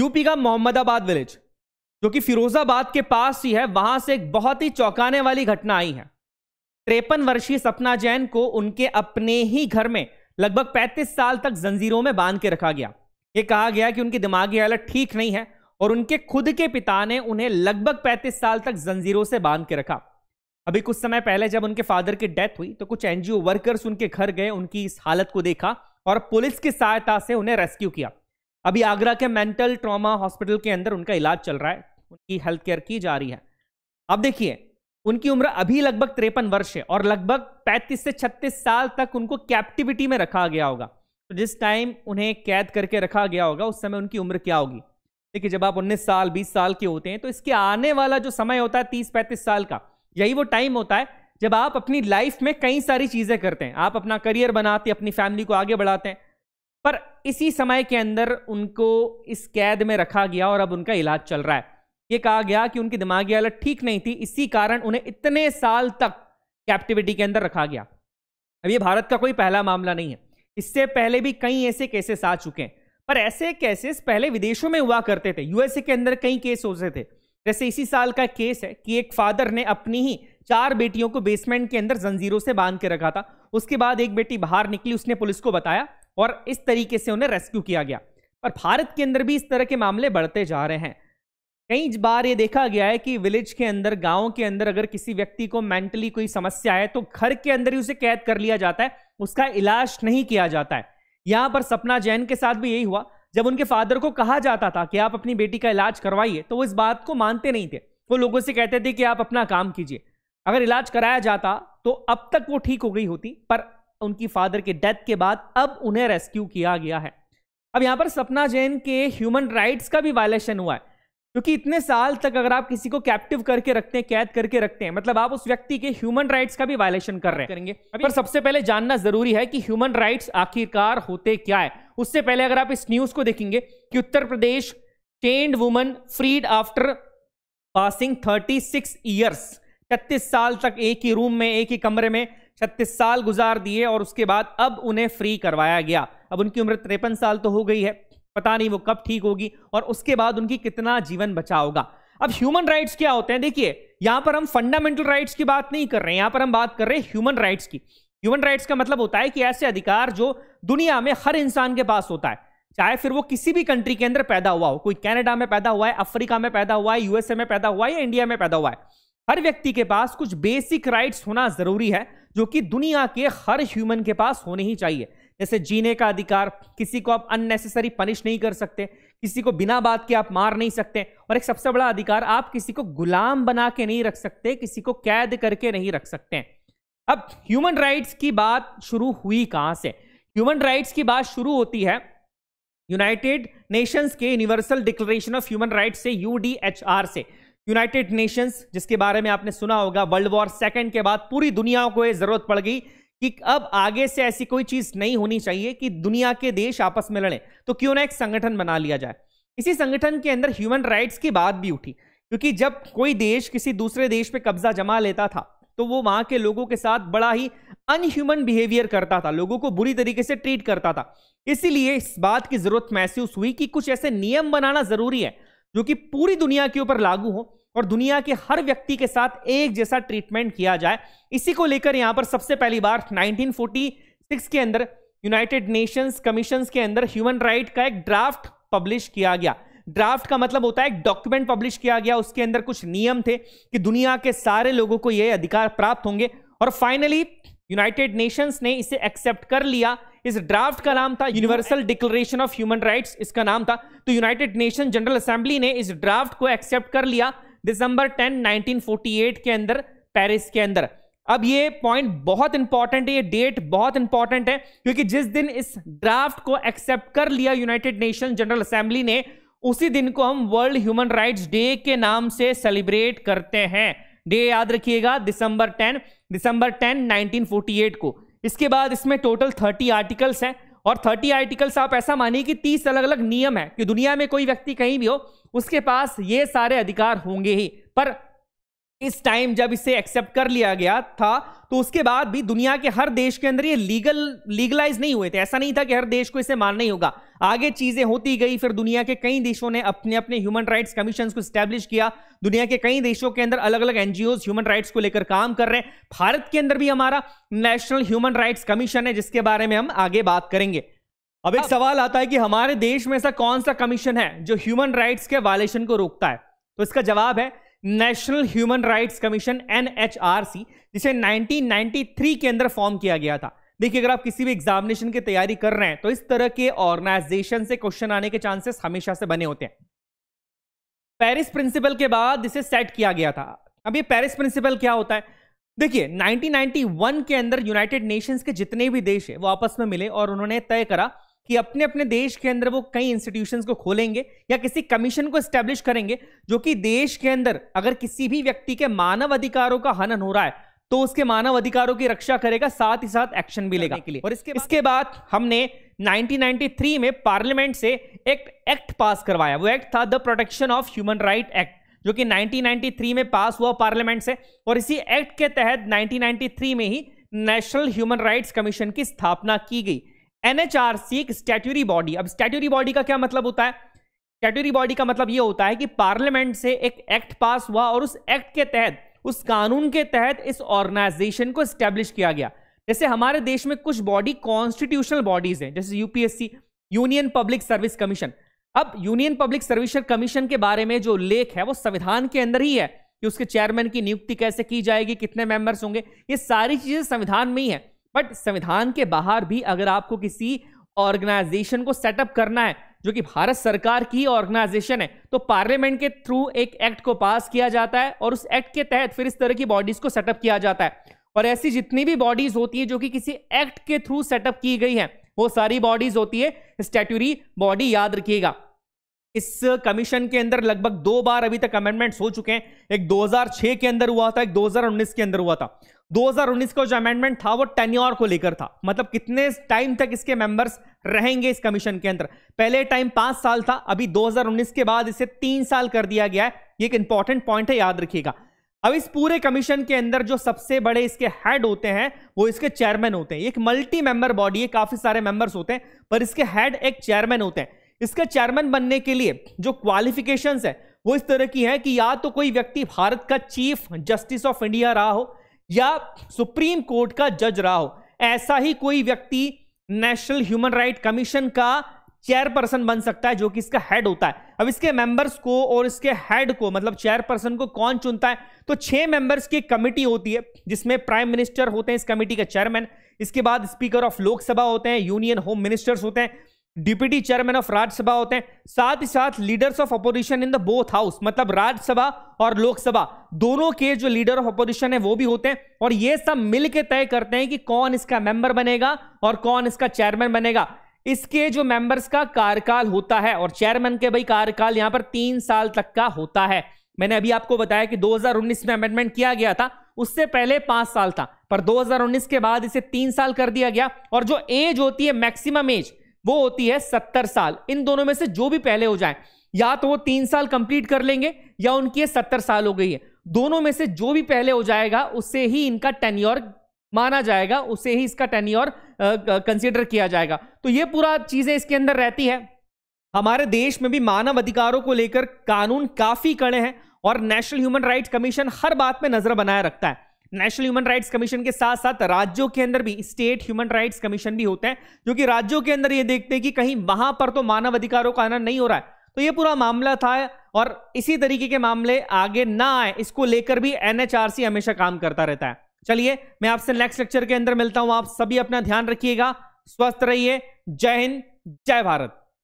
UP का Mohammadabad village जो कि फिरोजाबाद के पास ही है वहां से एक बहुत ही चौंकाने वाली घटना आई है त्रेपन वर्षीय सपना जैन को उनके अपने ही घर में लगभग 35 साल तक जंजीरों में बांध के रखा गया ये कहा गया कि उनकी दिमागी हालत ठीक नहीं है और उनके खुद के पिता ने उन्हें लगभग 35 साल तक जंजीरों से बांध के रखा अभी कुछ समय पहले जब उनके फादर की डेथ हुई तो कुछ एनजीओ वर्कर्स उनके घर गए उनकी इस हालत को देखा और पुलिस की सहायता से उन्हें रेस्क्यू किया अभी आगरा के मेंटल ट्रॉमा हॉस्पिटल के अंदर उनका इलाज चल रहा है उनकी हेल्थ केयर की जा रही है अब देखिए उनकी उम्र अभी लगभग तिरपन वर्ष है और लगभग 35 से 36 साल तक उनको कैप्टिविटी में रखा गया होगा तो जिस टाइम उन्हें कैद करके रखा गया होगा उस समय उनकी उम्र क्या होगी देखिए जब आप उन्नीस साल बीस साल के होते हैं तो इसके आने वाला जो समय होता है तीस पैंतीस साल का यही वो टाइम होता है जब आप अपनी लाइफ में कई सारी चीज़ें करते हैं आप अपना करियर बनाते हैं अपनी फैमिली को आगे बढ़ाते हैं पर इसी समय के अंदर उनको इस कैद में रखा गया और अब उनका इलाज चल रहा है ये कहा गया कि उनकी दिमागी हालत ठीक नहीं थी इसी कारण उन्हें इतने साल तक कैप्टिविटी के अंदर रखा गया अब ये भारत का कोई पहला मामला नहीं है इससे पहले भी कई ऐसे केसेस आ चुके हैं पर ऐसे केसेस पहले विदेशों में हुआ करते थे यूएसए के अंदर कई केस होते थे जैसे इसी साल का केस है कि एक फादर ने अपनी ही चार बेटियों को बेसमेंट के अंदर जंजीरों से बांध के रखा था उसके बाद एक बेटी बाहर निकली उसने पुलिस को बताया और इस तरीके से उन्हें रेस्क्यू किया गया और भारत के अंदर भी इस तरह के मामले बढ़ते जा रहे हैं कई बार ये देखा गया है कि विलेज के अंदर गांव के अंदर अगर किसी व्यक्ति को मेंटली कोई समस्या है तो घर के अंदर ही उसे कैद कर लिया जाता है उसका इलाज नहीं किया जाता है यहां पर सपना जैन के साथ भी यही हुआ जब उनके फादर को कहा जाता था कि आप अपनी बेटी का इलाज करवाइए तो वो इस बात को मानते नहीं थे वो लोगों से कहते थे कि आप अपना काम कीजिए अगर इलाज कराया जाता तो अब तक वो ठीक हो गई होती पर उनकी फादर के डेथ के बाद अब उन्हें रेस्क्यू किया गया है अब यहाँ पर सपना जैन के ह्यूमन राइट्स का भी वायलेशन हुआ है क्योंकि इतने साल तक अगर आप किसी को कैप्टिव करके रखते हैं कैद करके रखते हैं मतलब आप उस व्यक्ति के ह्यूमन राइट्स का भी वायलेशन कर रहे हैं करेंगे पर सबसे पहले जानना जरूरी है कि ह्यूमन राइट्स आखिरकार होते क्या है उससे पहले अगर आप इस न्यूज को देखेंगे कि Uttar Pradesh chained woman freed after passing thirty six years साल तक एक ही रूम में एक ही कमरे में छत्तीस साल गुजार दिए और उसके बाद अब उन्हें फ्री करवाया गया अब उनकी उम्र तिरपन साल तो हो गई है पता नहीं वो कब ठीक होगी और उसके बाद उनकी कितना जीवन बचा होगा अब ह्यूमन राइट्स क्या होते हैं देखिए यहां पर हम फंडामेंटल राइट्स की बात नहीं कर रहे हैं यहां पर हम बात कर रहे हैं ह्यूमन राइट्स की ह्यूमन राइट्स का मतलब होता है कि ऐसे अधिकार जो दुनिया में हर इंसान के पास होता है चाहे फिर वो किसी भी कंट्री के अंदर पैदा हुआ हो कोई कैनेडा में पैदा हुआ है अफ्रीका में पैदा हुआ है यूएसए में पैदा हुआ है या इंडिया में पैदा हुआ है हर व्यक्ति के पास कुछ बेसिक राइट्स होना जरूरी है जो कि दुनिया के हर ह्यूमन के पास होने ही चाहिए जैसे जीने का अधिकार किसी को आप अननेसेसरी पनिश नहीं कर सकते किसी को बिना बात के आप मार नहीं सकते और एक सबसे बड़ा अधिकार आप किसी को गुलाम बना के नहीं रख सकते किसी को कैद करके नहीं रख सकते अब ह्यूमन राइट्स की बात शुरू हुई कहां से ह्यूमन राइट्स की बात शुरू होती है यूनाइटेड नेशंस के universal declaration of human rights से यूडीएचआर से यूनाइटेड नेशंस जिसके बारे में आपने सुना होगा वर्ल्ड वॉर सेकेंड के बाद पूरी दुनिया को यह जरूरत पड़ गई कि अब आगे से ऐसी कोई चीज नहीं होनी चाहिए कि दुनिया के देश आपस में लड़े तो क्यों ना एक संगठन बना लिया जाए इसी संगठन के अंदर ह्यूमन राइट्स की बात भी उठी क्योंकि जब कोई देश किसी दूसरे देश पे कब्जा जमा लेता था तो वो वहां के लोगों के साथ बड़ा ही अनह्यूमन बिहेवियर करता था लोगों को बुरी तरीके से ट्रीट करता था इसीलिए इस बात की जरूरत महसूस हुई कि कुछ ऐसे नियम बनाना जरूरी है जो कि पूरी दुनिया के ऊपर लागू हो और दुनिया के हर व्यक्ति के साथ एक जैसा ट्रीटमेंट किया जाए इसी को लेकर यहां पर सबसे पहली बार 1946 के अंदर यूनाइटेड नेशंस कमीशन के अंदर ह्यूमन राइट का एक ड्राफ्ट पब्लिश किया गया ड्राफ्ट का मतलब होता है एक डॉक्यूमेंट पब्लिश किया गया उसके अंदर कुछ नियम थे कि दुनिया के सारे लोगों को यह अधिकार प्राप्त होंगे और फाइनली यूनाइटेड नेशंस ने इसे एक्सेप्ट कर लिया इस ड्राफ्ट का नाम था universal declaration of human rights इसका नाम था तो यूनाइटेड नेशन जनरल असेंबली ने इस ड्राफ्ट को एक्सेप्ट कर लिया दिसंबर 10 1948 के अंदर पेरिस के अंदर अब ये पॉइंट बहुत इंपॉर्टेंट है ये डेट बहुत इंपॉर्टेंट है क्योंकि जिस दिन इस ड्राफ्ट को एक्सेप्ट कर लिया यूनाइटेड नेशन जनरल असेंबली ने उसी दिन को हम वर्ल्ड ह्यूमन राइट्स डे के नाम से सेलिब्रेट करते हैं डे याद रखिएगा दिसंबर 10 दिसंबर 10 1948 को इसके बाद इसमें टोटल थर्टी आर्टिकल्स हैं और थर्टी आर्टिकल्स आप ऐसा मानिए कि तीस अलग अलग नियम है कि दुनिया में कोई व्यक्ति कहीं भी हो उसके पास ये सारे अधिकार होंगे ही पर इस टाइम जब इसे एक्सेप्ट कर लिया गया था तो उसके बाद भी दुनिया के हर देश के अंदर ये लीगल लीगलाइज नहीं हुए थे ऐसा नहीं था कि हर देश को इसे मानना ही होगा आगे चीजें होती गई फिर दुनिया के कई देशों ने अपने अपने ह्यूमन राइट्स कमीशन को स्टैब्लिश किया दुनिया के कई देशों के अंदर अलग अलग एनजीओ ह्यूमन राइट्स को लेकर काम कर रहे हैं भारत के अंदर भी हमारा नेशनल ह्यूमन राइट्स कमीशन है जिसके बारे में हम आगे बात करेंगे अब एक सवाल आता है कि हमारे देश में ऐसा कौन सा कमीशन है जो ह्यूमन राइट्स के वायलेशन को रोकता है तो इसका जवाब है national human rights commission NHRC जिसे 1993 के अंदर फॉर्म किया गया था देखिए अगर आप किसी भी एग्जामिनेशन की तैयारी कर रहे हैं तो इस तरह के ऑर्गेनाइजेशन से क्वेश्चन आने के चांसेस हमेशा से बने होते हैं पेरिस प्रिंसिपल के बाद इसे सेट किया गया था अब ये पेरिस प्रिंसिपल क्या होता है देखिए 1991 के अंदर यूनाइटेड नेशंस के जितने भी देश है वो आपस में मिले और उन्होंने तय करा कि अपने अपने देश के अंदर वो कई इंस्टीट्यूशंस को खोलेंगे या किसी कमीशन को स्टैब्लिश करेंगे जो कि देश के अंदर अगर किसी भी व्यक्ति के मानव अधिकारों का हनन हो रहा है तो उसके मानव अधिकारों की रक्षा करेगा साथ ही साथ एक्शन भी लेगा के लिए और इसके इसके बाद हमने 1993 में पार्लियामेंट से एक एक्ट पास करवाया वो एक्ट था the protection of human right act जो कि 1993 में पास हुआ पार्लियामेंट से और इसी एक्ट के तहत 1993 में ही नेशनल ह्यूमन राइट्स कमीशन की स्थापना की गई एनएचआरसी एक स्टैट्यूरी बॉडी अब स्टैट्यूरी बॉडी का क्या मतलब होता है स्टैट्यूरी बॉडी का मतलब यह होता है कि पार्लियामेंट से एक एक्ट पास हुआ और उस एक्ट के तहत उस कानून के तहत इस ऑर्गेनाइजेशन को स्टैब्लिश किया गया जैसे हमारे देश में कुछ बॉडी कॉन्स्टिट्यूशनल बॉडीज हैं जैसे UPSC union public service commission अब यूनियन पब्लिक सर्विस कमीशन के बारे में जो लेख है वो संविधान के अंदर ही है कि उसके चेयरमैन की नियुक्ति कैसे की जाएगी कितने मेंबर्स होंगे ये सारी चीजें संविधान में ही है बट संविधान के बाहर भी अगर आपको किसी ऑर्गेनाइजेशन को सेटअप करना है जो कि भारत सरकार की ऑर्गेनाइजेशन है तो पार्लियामेंट के थ्रू एक एक्ट को पास किया जाता है और उस एक्ट के तहत फिर इस तरह की बॉडीज को सेटअप किया जाता है और ऐसी जितनी भी बॉडीज होती है जो कि किसी एक्ट के थ्रू सेटअप की गई है वो सारी बॉडीज होती है स्टेट्यूरी बॉडी याद रखिएगा इस कमीशन के अंदर लगभग दो बार अभी तक अमेंडमेंट्स हो चुके हैं एक 2006 के अंदर हुआ था एक 2019 के अंदर हुआ था 2019 का जो अमेंडमेंट था वो टेन्योर को लेकर था मतलब कितने टाइम तक इसके मेंबर्स रहेंगे इस कमीशन के अंदर पहले टाइम पांच साल था अभी 2019 के बाद इसे तीन साल कर दिया गया है ये एक इंपॉर्टेंट पॉइंट है याद रखिएगा अब इस पूरे कमीशन के अंदर जो सबसे बड़े इसके हेड होते हैं वो इसके चेयरमैन होते हैं एक मल्टी मेंबर बॉडी है काफी सारे मेंबर्स होते हैं पर इसके हेड एक चेयरमैन होते हैं इसका चेयरमैन बनने के लिए जो क्वालिफिकेशन है वो इस तरह की है कि या तो कोई व्यक्ति भारत का चीफ जस्टिस ऑफ इंडिया रहा हो या सुप्रीम कोर्ट का जज रहा हो ऐसा ही कोई व्यक्ति नेशनल ह्यूमन राइट कमीशन का चेयरपर्सन बन सकता है जो कि इसका हेड होता है अब इसके मेंबर्स को और इसके हेड को मतलब चेयरपर्सन को कौन चुनता है तो छह मेंबर्स की कमेटी होती है जिसमें प्राइम मिनिस्टर होते हैं इस कमेटी का चेयरमैन इसके बाद स्पीकर ऑफ लोकसभा होते हैं यूनियन होम मिनिस्टर्स होते हैं डिप्यूटी चेयरमैन ऑफ राज्यसभा होते हैं साथ ही साथ leaders of opposition in the both house मतलब राज्यसभा और लोकसभा दोनों के जो लीडर ऑफ अपोजिशन है वो भी होते हैं और ये सब मिलके तय करते हैं कि कौन इसका मेंबर बनेगा और कौन इसका चेयरमैन बनेगा इसके जो मेंबर्स का कार्यकाल होता है और चेयरमैन के भाई कार्यकाल यहां पर तीन साल तक का होता है मैंने अभी आपको बताया कि दो में अमेंडमेंट किया गया था उससे पहले पांच साल था पर 2019 के बाद इसे तीन साल कर दिया गया और जो एज होती है मैक्सिमम एज वो होती है सत्तर साल इन दोनों में से जो भी पहले हो जाए या तो वो तीन साल कंप्लीट कर लेंगे या उनकी सत्तर साल हो गई है दोनों में से जो भी पहले हो जाएगा उससे ही इनका टेन्योर माना जाएगा उसे ही इसका टेन्योर कंसिडर किया जाएगा तो ये पूरा चीजें इसके अंदर रहती है हमारे देश में भी मानव अधिकारों को लेकर कानून काफी कड़े हैं और नेशनल ह्यूमन राइट कमीशन हर बात में नजर बनाए रखता है नेशनल ह्यूमन राइट्स कमीशन के साथ साथ राज्यों के अंदर भी स्टेट ह्यूमन राइट्स कमीशन भी होते हैं जो कि राज्यों के अंदर ये देखते हैं कि कहीं वहां पर तो मानव अधिकारों का हनन नहीं हो रहा है तो ये पूरा मामला था और इसी तरीके के मामले आगे ना आए इसको लेकर भी एनएचआरसी हमेशा काम करता रहता है चलिए मैं आपसे नेक्स्ट लेक्चर के अंदर मिलता हूं आप सभी अपना ध्यान रखिएगा स्वस्थ रहिए जय हिंद जय भारत